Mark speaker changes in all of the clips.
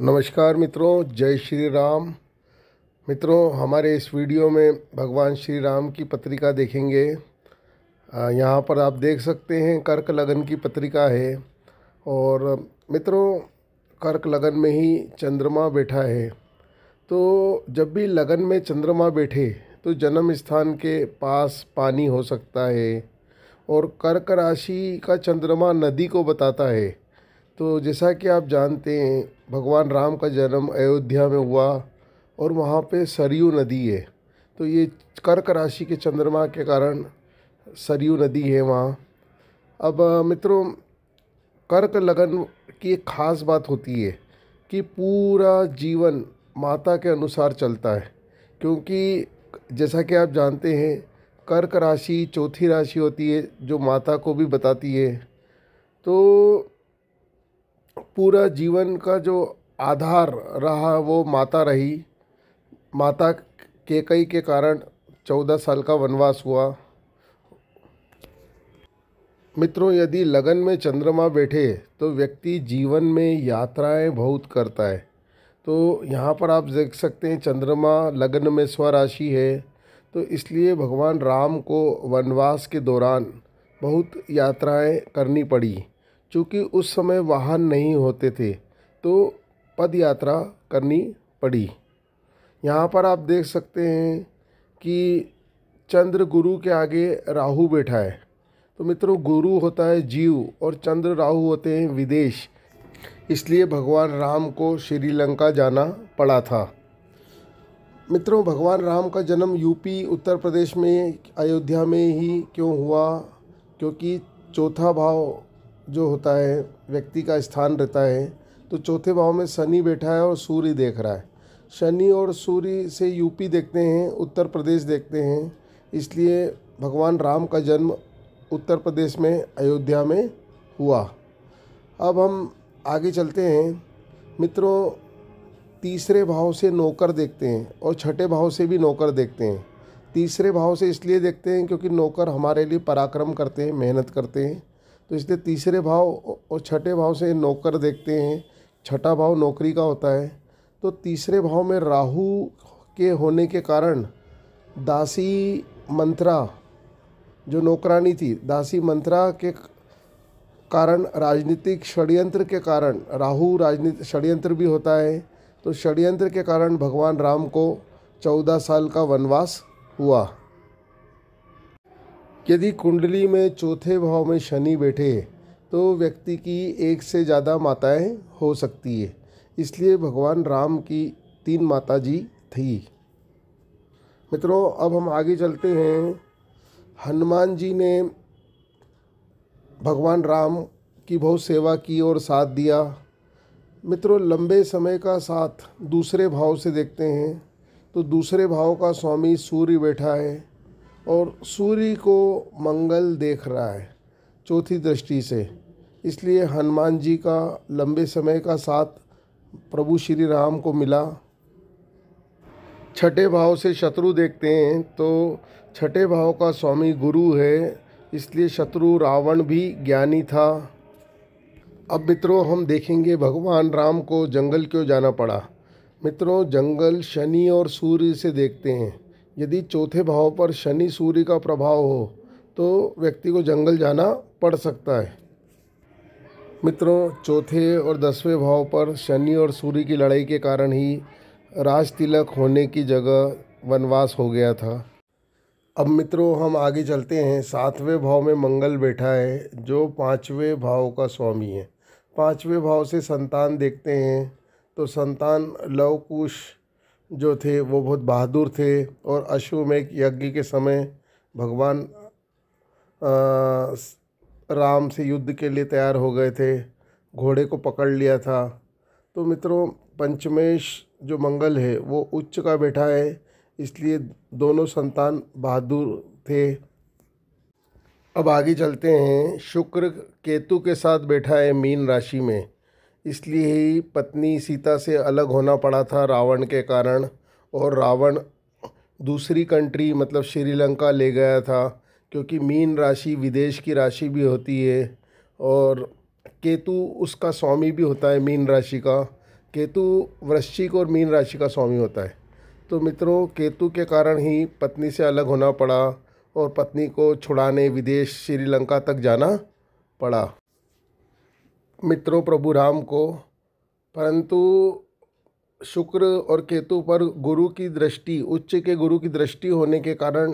Speaker 1: नमस्कार मित्रों जय श्री राम मित्रों हमारे इस वीडियो में भगवान श्री राम की पत्रिका देखेंगे यहाँ पर आप देख सकते हैं कर्क लगन की पत्रिका है और मित्रों कर्क लगन में ही चंद्रमा बैठा है तो जब भी लगन में चंद्रमा बैठे तो जन्म स्थान के पास पानी हो सकता है और कर्क राशि का चंद्रमा नदी को बताता है तो जैसा कि आप जानते हैं भगवान राम का जन्म अयोध्या में हुआ और वहाँ पे सरयू नदी है तो ये कर्क राशि के चंद्रमा के कारण सरयू नदी है वहाँ अब मित्रों कर्क लगन की एक ख़ास बात होती है कि पूरा जीवन माता के अनुसार चलता है क्योंकि जैसा कि आप जानते हैं कर्क राशि चौथी राशि होती है जो माता को भी बताती है तो पूरा जीवन का जो आधार रहा वो माता रही माता केकई के कारण चौदह साल का वनवास हुआ मित्रों यदि लगन में चंद्रमा बैठे तो व्यक्ति जीवन में यात्राएं बहुत करता है तो यहाँ पर आप देख सकते हैं चंद्रमा लगन में स्वराशि है तो इसलिए भगवान राम को वनवास के दौरान बहुत यात्राएं करनी पड़ी चूँकि उस समय वाहन नहीं होते थे तो पद यात्रा करनी पड़ी यहाँ पर आप देख सकते हैं कि चंद्र गुरु के आगे राहु बैठा है तो मित्रों गुरु होता है जीव और चंद्र राहु होते हैं विदेश इसलिए भगवान राम को श्रीलंका जाना पड़ा था मित्रों भगवान राम का जन्म यूपी उत्तर प्रदेश में अयोध्या में ही क्यों हुआ क्योंकि चौथा भाव जो होता है व्यक्ति का स्थान रहता है तो चौथे भाव में शनि बैठा है और सूर्य देख रहा है शनि और सूर्य से यूपी देखते हैं उत्तर प्रदेश देखते हैं इसलिए भगवान राम का जन्म उत्तर प्रदेश में अयोध्या में हुआ अब हम आगे चलते हैं मित्रों तीसरे भाव से नौकर देखते हैं और छठे भाव से भी नौकर देखते हैं तीसरे भाव से इसलिए देखते हैं क्योंकि नौकर हमारे लिए पराक्रम करते हैं मेहनत करते हैं तो इसलिए तीसरे भाव और छठे भाव से नौकर देखते हैं छठा भाव नौकरी का होता है तो तीसरे भाव में राहु के होने के कारण दासी मंत्रा जो नौकरानी थी दासी मंत्रा के कारण राजनीतिक षड्यंत्र के कारण राहु राजनीति षड्यंत्र भी होता है तो षड्यंत्र के कारण भगवान राम को चौदह साल का वनवास हुआ यदि कुंडली में चौथे भाव में शनि बैठे तो व्यक्ति की एक से ज़्यादा माताएं हो सकती है इसलिए भगवान राम की तीन माता जी थी मित्रों अब हम आगे चलते हैं हनुमान जी ने भगवान राम की बहुत सेवा की और साथ दिया मित्रों लंबे समय का साथ दूसरे भाव से देखते हैं तो दूसरे भाव का स्वामी सूर्य बैठा है और सूर्य को मंगल देख रहा है चौथी दृष्टि से इसलिए हनुमान जी का लंबे समय का साथ प्रभु श्री राम को मिला छठे भाव से शत्रु देखते हैं तो छठे भाव का स्वामी गुरु है इसलिए शत्रु रावण भी ज्ञानी था अब मित्रों हम देखेंगे भगवान राम को जंगल क्यों जाना पड़ा मित्रों जंगल शनि और सूर्य से देखते हैं यदि चौथे भाव पर शनि सूर्य का प्रभाव हो तो व्यक्ति को जंगल जाना पड़ सकता है मित्रों चौथे और दसवें भाव पर शनि और सूर्य की लड़ाई के कारण ही राज तिलक होने की जगह वनवास हो गया था अब मित्रों हम आगे चलते हैं सातवें भाव में मंगल बैठा है जो पांचवें भाव का स्वामी है पांचवें भाव से संतान देखते हैं तो संतान लव कुश जो थे वो बहुत बहादुर थे और अश्वमेघ यज्ञ के समय भगवान राम से युद्ध के लिए तैयार हो गए थे घोड़े को पकड़ लिया था तो मित्रों पंचमेश जो मंगल है वो उच्च का बैठा है इसलिए दोनों संतान बहादुर थे अब आगे चलते हैं शुक्र केतु के साथ बैठा है मीन राशि में इसलिए ही पत्नी सीता से अलग होना पड़ा था रावण के कारण और रावण दूसरी कंट्री मतलब श्रीलंका ले गया था क्योंकि मीन राशि विदेश की राशि भी होती है और केतु उसका स्वामी भी होता है मीन राशि का केतु वृश्चिक और मीन राशि का स्वामी होता है तो मित्रों केतु के कारण ही पत्नी से अलग होना पड़ा और पत्नी को छुड़ाने विदेश श्रीलंका तक जाना पड़ा मित्रों प्रभु राम को परंतु शुक्र और केतु पर गुरु की दृष्टि उच्च के गुरु की दृष्टि होने के कारण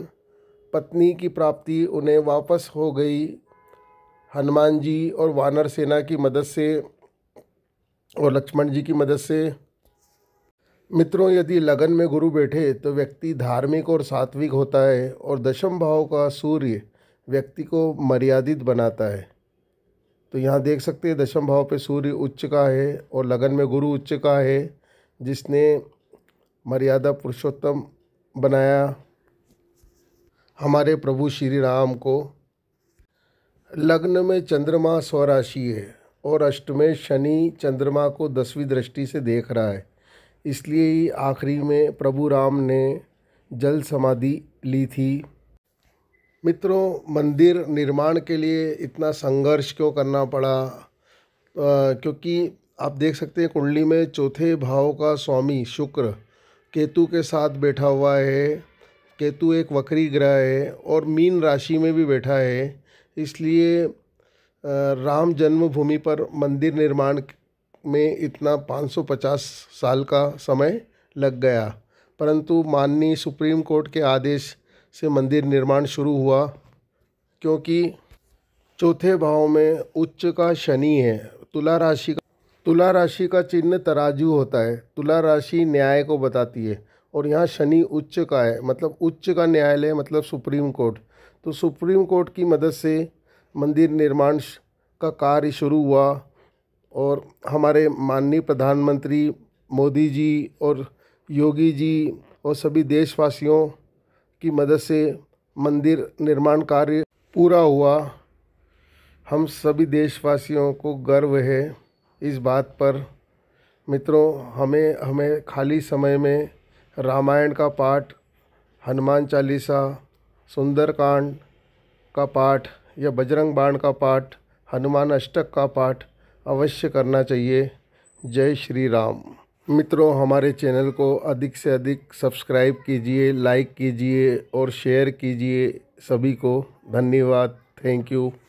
Speaker 1: पत्नी की प्राप्ति उन्हें वापस हो गई हनुमान जी और वानर सेना की मदद से और लक्ष्मण जी की मदद से मित्रों यदि लगन में गुरु बैठे तो व्यक्ति धार्मिक और सात्विक होता है और दशम भाव का सूर्य व्यक्ति को मर्यादित बनाता है तो यहाँ देख सकते हैं दशम भाव पे सूर्य उच्च का है और लगन में गुरु उच्च का है जिसने मर्यादा पुरुषोत्तम बनाया हमारे प्रभु श्री राम को लग्न में चंद्रमा स्वराशि है और अष्टमे शनि चंद्रमा को दसवीं दृष्टि से देख रहा है इसलिए ही आखिरी में प्रभु राम ने जल समाधि ली थी मित्रों मंदिर निर्माण के लिए इतना संघर्ष क्यों करना पड़ा क्योंकि आप देख सकते हैं कुंडली में चौथे भाव का स्वामी शुक्र केतु के साथ बैठा हुआ है केतु एक वक्री ग्रह है और मीन राशि में भी बैठा है इसलिए राम जन्मभूमि पर मंदिर निर्माण में इतना 550 साल का समय लग गया परंतु माननीय सुप्रीम कोर्ट के आदेश से मंदिर निर्माण शुरू हुआ क्योंकि चौथे भाव में उच्च का शनि है तुला राशि का तुला राशि का चिन्ह तराजू होता है तुला राशि न्याय को बताती है और यहाँ शनि उच्च का है मतलब उच्च का न्यायालय मतलब सुप्रीम कोर्ट तो सुप्रीम कोर्ट की मदद से मंदिर निर्माण का कार्य शुरू हुआ और हमारे माननीय प्रधानमंत्री मोदी जी और योगी जी और सभी देशवासियों की मदद से मंदिर निर्माण कार्य पूरा हुआ हम सभी देशवासियों को गर्व है इस बात पर मित्रों हमें हमें खाली समय में रामायण का पाठ हनुमान चालीसा सुंदरकांड का पाठ या बजरंग बाण का पाठ हनुमान अष्टक का पाठ अवश्य करना चाहिए जय श्री राम मित्रों हमारे चैनल को अधिक से अधिक सब्सक्राइब कीजिए लाइक कीजिए और शेयर कीजिए सभी को धन्यवाद थैंक यू